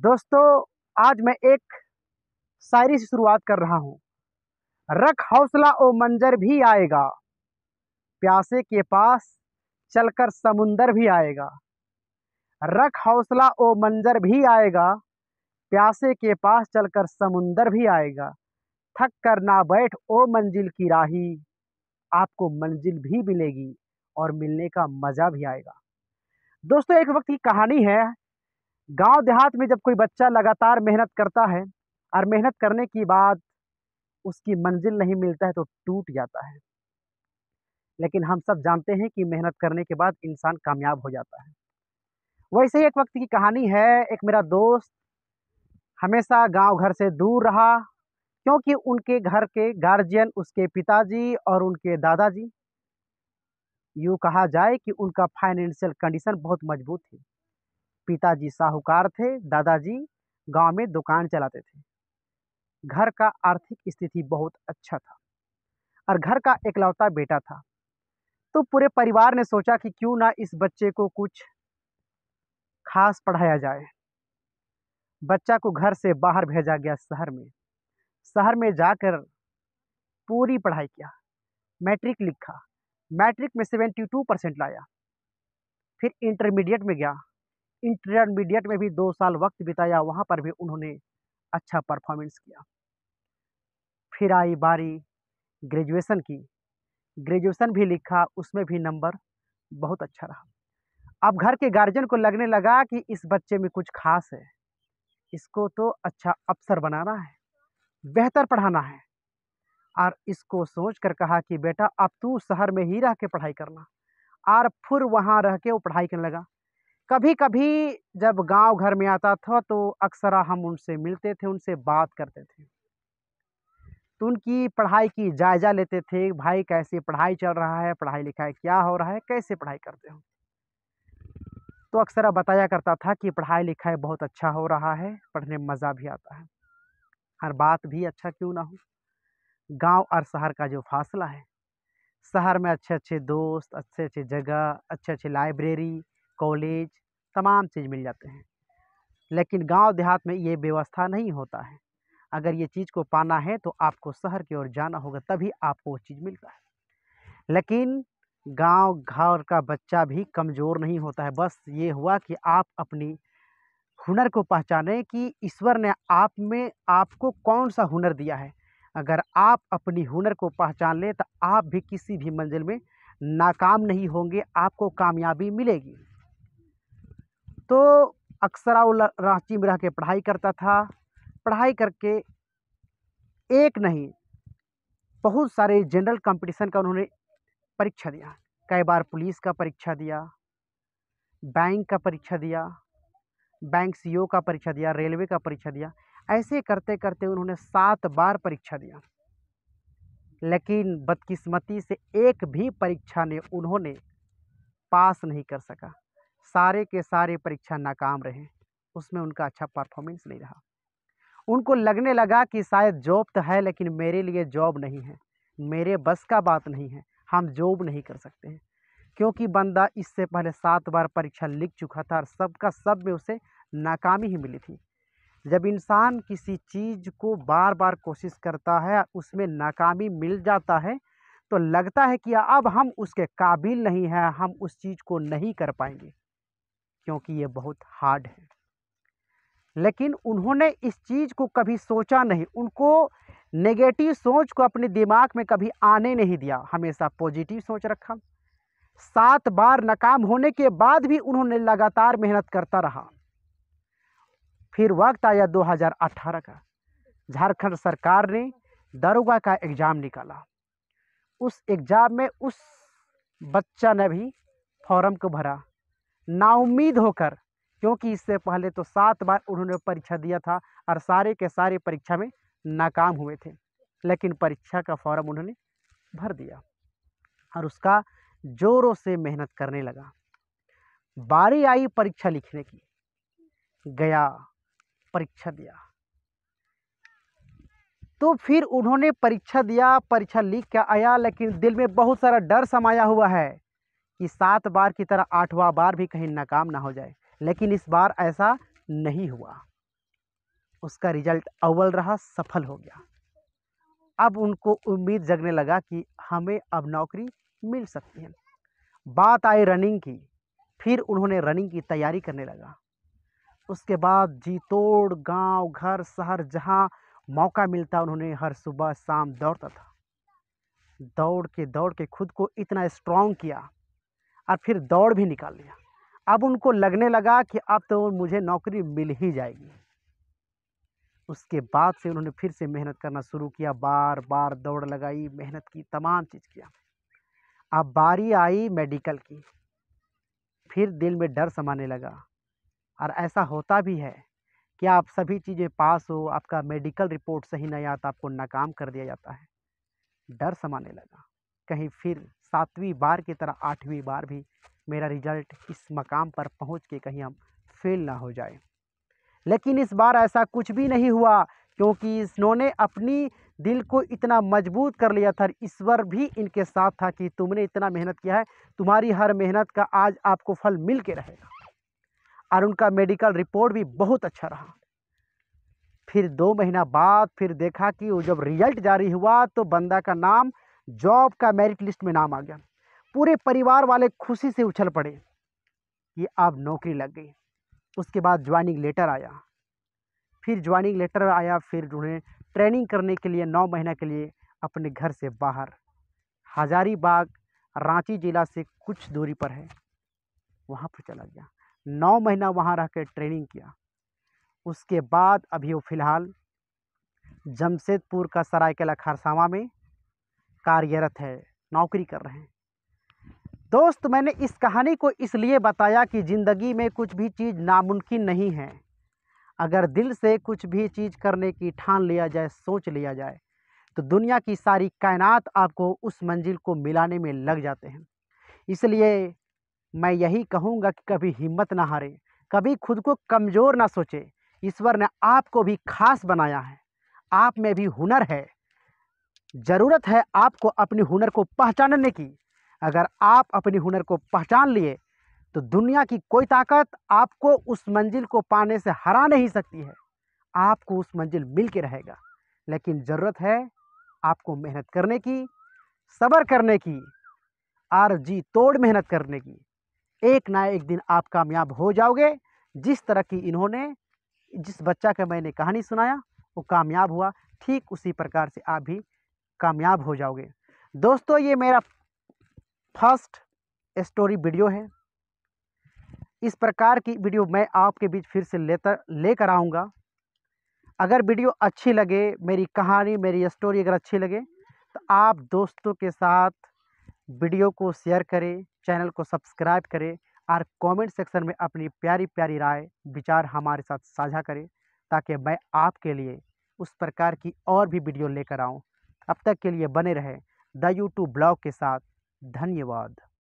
दोस्तों आज मैं एक शायरी से शुरुआत कर रहा हूँ रख हौसला ओ मंजर भी आएगा प्यासे के पास चलकर समुंदर भी आएगा रख हौसला ओ मंजर भी आएगा प्यासे के पास चलकर समुंदर भी आएगा थक कर ना बैठ ओ मंजिल की राही आपको मंजिल भी मिलेगी और मिलने का मज़ा भी आएगा दोस्तों एक वक्त की कहानी है गांव देहात में जब कोई बच्चा लगातार मेहनत करता है और मेहनत करने के बाद उसकी मंजिल नहीं मिलता है तो टूट जाता है लेकिन हम सब जानते हैं कि मेहनत करने के बाद इंसान कामयाब हो जाता है वैसे ही एक वक्त की कहानी है एक मेरा दोस्त हमेशा गांव घर से दूर रहा क्योंकि उनके घर के गार्जियन उसके पिताजी और उनके दादाजी यूँ कहा जाए कि उनका फाइनेंशियल कंडीशन बहुत मजबूत थी पिताजी साहूकार थे दादाजी गांव में दुकान चलाते थे घर का आर्थिक स्थिति बहुत अच्छा था और घर का इकलौता बेटा था तो पूरे परिवार ने सोचा कि क्यों ना इस बच्चे को कुछ खास पढ़ाया जाए बच्चा को घर से बाहर भेजा गया शहर में शहर में जाकर पूरी पढ़ाई किया मैट्रिक लिखा मैट्रिक में सेवेंटी टू परसेंट लाया फिर इंटरमीडिएट में गया इंटरमीडिएट में भी दो साल वक्त बिताया वहाँ पर भी उन्होंने अच्छा परफॉर्मेंस किया फिर आई बारी ग्रेजुएशन की ग्रेजुएशन भी लिखा उसमें भी नंबर बहुत अच्छा रहा अब घर के गार्जियन को लगने लगा कि इस बच्चे में कुछ खास है इसको तो अच्छा अफसर बनाना है बेहतर पढ़ाना है और इसको सोच कर कहा कि बेटा अब तू शहर में ही रह के पढ़ाई करना और फिर वहाँ रह के वो पढ़ाई करने लगा कभी कभी जब गांव घर में आता था तो अक्सर हम उनसे मिलते थे उनसे बात करते थे तो उनकी पढ़ाई की जायज़ा लेते थे भाई कैसे पढ़ाई चल रहा है पढ़ाई लिखाई क्या हो रहा है कैसे पढ़ाई करते हो तो अक्सर बताया करता था कि पढ़ाई लिखाई बहुत अच्छा हो रहा है पढ़ने में मज़ा भी आता है हर बात भी अच्छा क्यों ना हो गांव और शहर का जो फासला है शहर में अच्छे अच्छे दोस्त अच्छे अच्छे जगह अच्छे अच्छे लाइब्रेरी कॉलेज तमाम चीज़ मिल जाते हैं लेकिन गांव देहात में ये व्यवस्था नहीं होता है अगर ये चीज़ को पाना है तो आपको शहर की ओर जाना होगा तभी आपको वो चीज़ मिलता है लेकिन गांव घर का बच्चा भी कमज़ोर नहीं होता है बस ये हुआ कि आप अपनी हुनर को पहचाने कि ईश्वर ने आप में आपको कौन सा हुनर दिया है अगर आप अपनी हुनर को पहचान लें तो आप भी किसी भी मंजिल में नाकाम नहीं होंगे आपको कामयाबी मिलेगी तो अक्सर वो रांची में रह के पढ़ाई करता था पढ़ाई करके एक नहीं बहुत सारे जनरल कंपटीशन का उन्होंने परीक्षा दिया कई बार पुलिस का परीक्षा दिया बैंक का परीक्षा दिया बैंक सी e का परीक्षा दिया रेलवे का परीक्षा दिया ऐसे करते करते उन्होंने सात बार परीक्षा दिया लेकिन बदकिस्मती से एक भी परीक्षा ने उन्होंने पास नहीं कर सका सारे के सारे परीक्षा नाकाम रहे उसमें उनका अच्छा परफॉर्मेंस नहीं रहा उनको लगने लगा कि शायद जॉब तो है लेकिन मेरे लिए जॉब नहीं है मेरे बस का बात नहीं है हम जॉब नहीं कर सकते हैं क्योंकि बंदा इससे पहले सात बार परीक्षा लिख चुका था और सबका सब में उसे नाकामी ही मिली थी जब इंसान किसी चीज़ को बार बार कोशिश करता है उसमें नाकामी मिल जाता है तो लगता है कि अब हम उसके काबिल नहीं हैं हम उस चीज़ को नहीं कर पाएंगे क्योंकि ये बहुत हार्ड है लेकिन उन्होंने इस चीज़ को कभी सोचा नहीं उनको नेगेटिव सोच को अपने दिमाग में कभी आने नहीं दिया हमेशा पॉजिटिव सोच रखा सात बार नाकाम होने के बाद भी उन्होंने लगातार मेहनत करता रहा फिर वक्त आया 2018 का झारखंड सरकार ने दरोगा का एग्ज़ाम निकाला उस एग्ज़ाम में उस बच्चा ने भी फॉर्म को भरा नाउमीद होकर क्योंकि इससे पहले तो सात बार उन्होंने परीक्षा दिया था और सारे के सारे परीक्षा में नाकाम हुए थे लेकिन परीक्षा का फॉर्म उन्होंने भर दिया और उसका ज़ोरों से मेहनत करने लगा बारी आई परीक्षा लिखने की गया परीक्षा दिया तो फिर उन्होंने परीक्षा दिया परीक्षा लिख के आया लेकिन दिल में बहुत सारा डर समाया हुआ है कि सात बार की तरह आठवां बार भी कहीं नाकाम ना हो जाए लेकिन इस बार ऐसा नहीं हुआ उसका रिजल्ट अव्वल रहा सफल हो गया अब उनको उम्मीद जगने लगा कि हमें अब नौकरी मिल सकती है बात आई रनिंग की फिर उन्होंने रनिंग की तैयारी करने लगा उसके बाद जी तोड़ गाँव घर शहर जहाँ मौका मिलता उन्होंने हर सुबह शाम दौड़ता था दौड़ के दौड़ के खुद को इतना स्ट्रांग किया और फिर दौड़ भी निकाल लिया अब उनको लगने लगा कि अब तो मुझे नौकरी मिल ही जाएगी उसके बाद से उन्होंने फिर से मेहनत करना शुरू किया बार बार दौड़ लगाई मेहनत की तमाम चीज़ किया अब बारी आई मेडिकल की फिर दिल में डर समाने लगा और ऐसा होता भी है कि आप सभी चीज़ें पास हो आपका मेडिकल रिपोर्ट सही नहीं आता आपको नाकाम कर दिया जाता है डर समाने लगा कहीं फिर सातवीं बार की तरह आठवीं बार भी मेरा रिजल्ट इस मकाम पर पहुंच के कहीं हम फेल ना हो जाए लेकिन इस बार ऐसा कुछ भी नहीं हुआ क्योंकि इन्होंने अपनी दिल को इतना मजबूत कर लिया था ईश्वर भी इनके साथ था कि तुमने इतना मेहनत किया है तुम्हारी हर मेहनत का आज आपको फल मिल के रहेगा और उनका मेडिकल रिपोर्ट भी बहुत अच्छा रहा फिर दो महीना बाद फिर देखा कि वो जब रिजल्ट जारी हुआ तो बंदा का नाम जॉब का मेरिट लिस्ट में नाम आ गया पूरे परिवार वाले खुशी से उछल पड़े कि अब नौकरी लग गई उसके बाद ज्वाइनिंग लेटर आया फिर ज्वाइनिंग लेटर आया फिर उन्हें ट्रेनिंग करने के लिए नौ महीना के लिए अपने घर से बाहर हजारीबाग रांची ज़िला से कुछ दूरी पर है वहाँ पर चला गया नौ महीना वहाँ रह कर ट्रेनिंग किया उसके बाद अभी वो फ़िलहाल जमशेदपुर का सरायकेला खरसावा में कार्यरत है नौकरी कर रहे हैं दोस्त मैंने इस कहानी को इसलिए बताया कि ज़िंदगी में कुछ भी चीज़ नामुमकिन नहीं है अगर दिल से कुछ भी चीज़ करने की ठान लिया जाए सोच लिया जाए तो दुनिया की सारी कायनात आपको उस मंजिल को मिलाने में लग जाते हैं इसलिए मैं यही कहूँगा कि कभी हिम्मत ना हारे कभी खुद को कमज़ोर ना सोचे ईश्वर ने आपको भी खास बनाया है आप में भी हुनर है ज़रूरत है आपको अपने हुनर को पहचानने की अगर आप अपने हुनर को पहचान लिए तो दुनिया की कोई ताकत आपको उस मंजिल को पाने से हरा नहीं सकती है आपको उस मंजिल मिल के रहेगा लेकिन ज़रूरत है आपको मेहनत करने की सब्र करने की आर जी तोड़ मेहनत करने की एक ना एक दिन आप कामयाब हो जाओगे जिस तरह की इन्होंने जिस बच्चा का मैंने कहानी सुनाया वो कामयाब हुआ ठीक उसी प्रकार से आप भी कामयाब हो जाओगे दोस्तों ये मेरा फर्स्ट स्टोरी वीडियो है इस प्रकार की वीडियो मैं आपके बीच फिर से लेकर लेकर आऊँगा अगर वीडियो अच्छी लगे मेरी कहानी मेरी स्टोरी अगर अच्छी लगे तो आप दोस्तों के साथ वीडियो को शेयर करें चैनल को सब्सक्राइब करें और कमेंट सेक्शन में अपनी प्यारी प्यारी राय विचार हमारे साथ साझा करें ताकि मैं आपके लिए उस प्रकार की और भी वीडियो लेकर आऊँ अब तक के लिए बने रहें द यूट्यूब ब्लॉग के साथ धन्यवाद